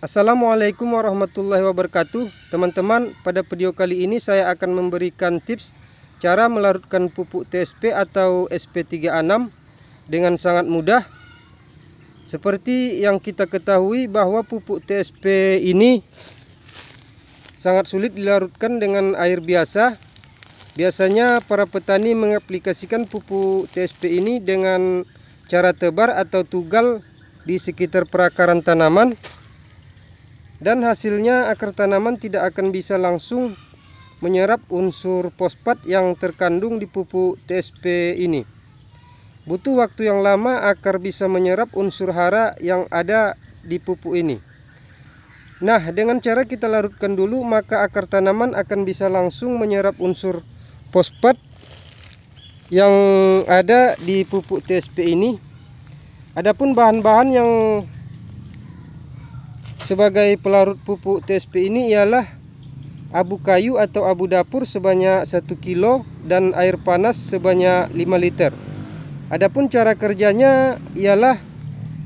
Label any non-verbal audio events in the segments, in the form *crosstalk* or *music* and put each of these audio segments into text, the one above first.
Assalamualaikum warahmatullahi wabarakatuh Teman-teman pada video kali ini saya akan memberikan tips Cara melarutkan pupuk TSP atau SP36 Dengan sangat mudah Seperti yang kita ketahui bahwa pupuk TSP ini Sangat sulit dilarutkan dengan air biasa Biasanya para petani mengaplikasikan pupuk TSP ini dengan cara tebar atau tugal di sekitar perakaran tanaman dan hasilnya akar tanaman tidak akan bisa langsung menyerap unsur fosfat yang terkandung di pupuk TSP ini. Butuh waktu yang lama akar bisa menyerap unsur hara yang ada di pupuk ini. Nah, dengan cara kita larutkan dulu, maka akar tanaman akan bisa langsung menyerap unsur fosfat yang ada di pupuk TSP ini. Adapun bahan-bahan yang sebagai pelarut pupuk TSP ini ialah abu kayu atau abu dapur sebanyak 1 kilo dan air panas sebanyak 5 liter. Adapun cara kerjanya ialah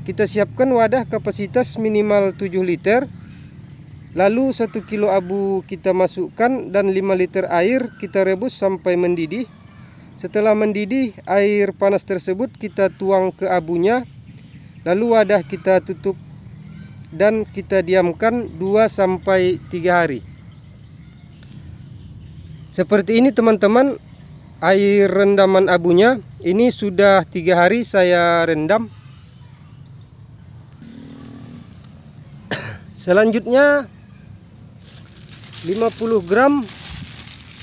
kita siapkan wadah kapasitas minimal 7 liter. Lalu 1 kilo abu kita masukkan dan 5 liter air kita rebus sampai mendidih. Setelah mendidih, air panas tersebut kita tuang ke abunya. Lalu wadah kita tutup dan kita diamkan 2 sampai 3 hari. Seperti ini teman-teman, air rendaman abunya ini sudah 3 hari saya rendam. *coughs* Selanjutnya 50 gram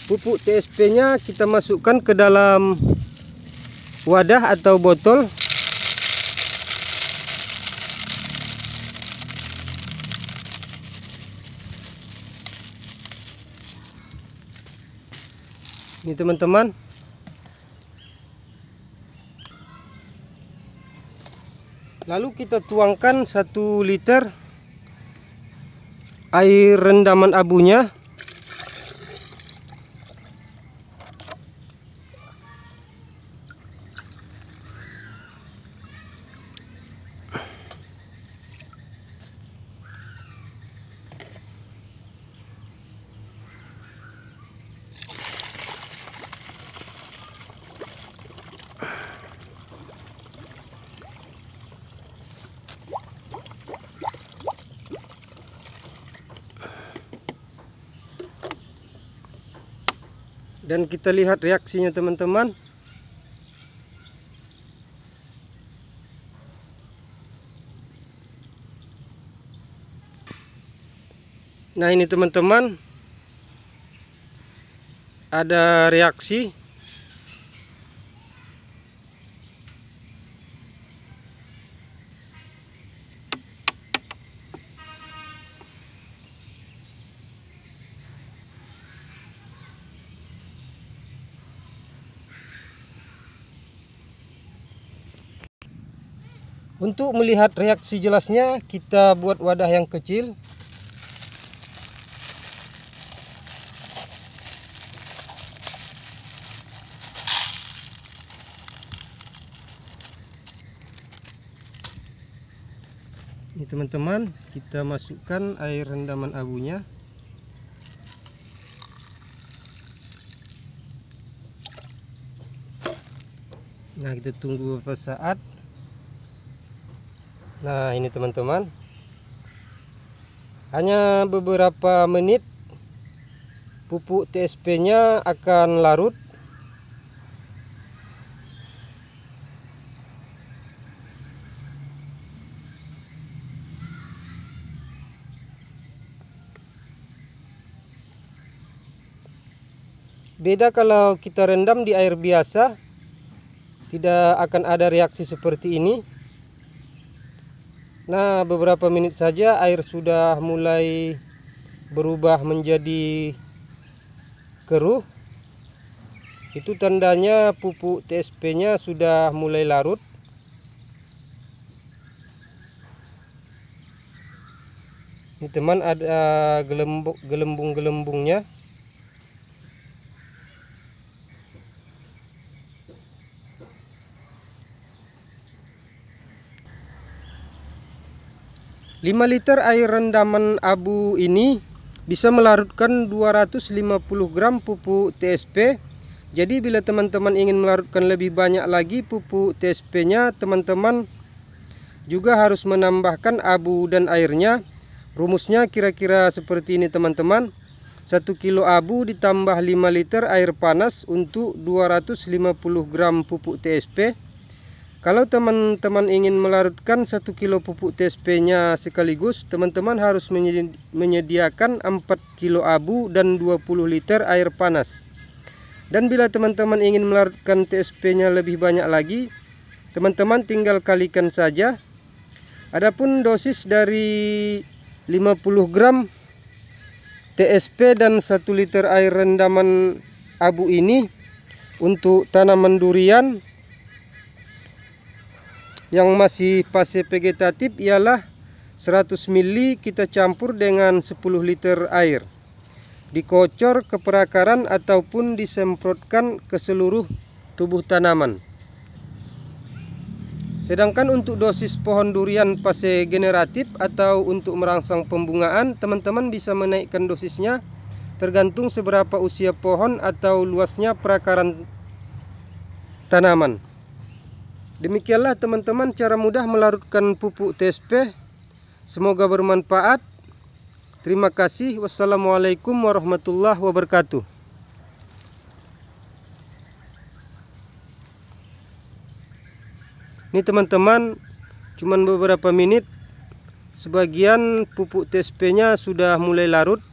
pupuk TSP-nya kita masukkan ke dalam wadah atau botol ini teman-teman lalu kita tuangkan satu liter air rendaman abunya dan kita lihat reaksinya teman-teman nah ini teman-teman ada reaksi Untuk melihat reaksi jelasnya, kita buat wadah yang kecil. Ini teman-teman, kita masukkan air rendaman abunya. Nah, kita tunggu beberapa saat Nah ini teman-teman Hanya beberapa menit Pupuk TSP nya akan larut Beda kalau kita rendam di air biasa Tidak akan ada reaksi seperti ini Nah beberapa menit saja air sudah mulai berubah menjadi keruh itu tandanya pupuk TSP nya sudah mulai larut ini teman ada gelembung gelembung gelembungnya 5 liter air rendaman abu ini bisa melarutkan 250 gram pupuk TSP jadi bila teman-teman ingin melarutkan lebih banyak lagi pupuk TSP nya teman-teman juga harus menambahkan abu dan airnya rumusnya kira-kira seperti ini teman-teman 1 kilo abu ditambah 5 liter air panas untuk 250 gram pupuk TSP kalau teman-teman ingin melarutkan 1 kilo pupuk TSP-nya sekaligus, teman-teman harus menyediakan 4 kilo abu dan 20 liter air panas. Dan bila teman-teman ingin melarutkan TSP-nya lebih banyak lagi, teman-teman tinggal kalikan saja. Adapun dosis dari 50 gram TSP dan 1 liter air rendaman abu ini untuk tanaman durian yang masih fase vegetatif ialah 100 ml kita campur dengan 10 liter air dikocor ke perakaran ataupun disemprotkan ke seluruh tubuh tanaman Sedangkan untuk dosis pohon durian fase generatif atau untuk merangsang pembungaan, teman-teman bisa menaikkan dosisnya tergantung seberapa usia pohon atau luasnya perakaran tanaman. Demikianlah teman-teman cara mudah melarutkan pupuk TSP. Semoga bermanfaat. Terima kasih. Wassalamualaikum warahmatullahi wabarakatuh. Ini teman-teman cuman beberapa menit sebagian pupuk TSP-nya sudah mulai larut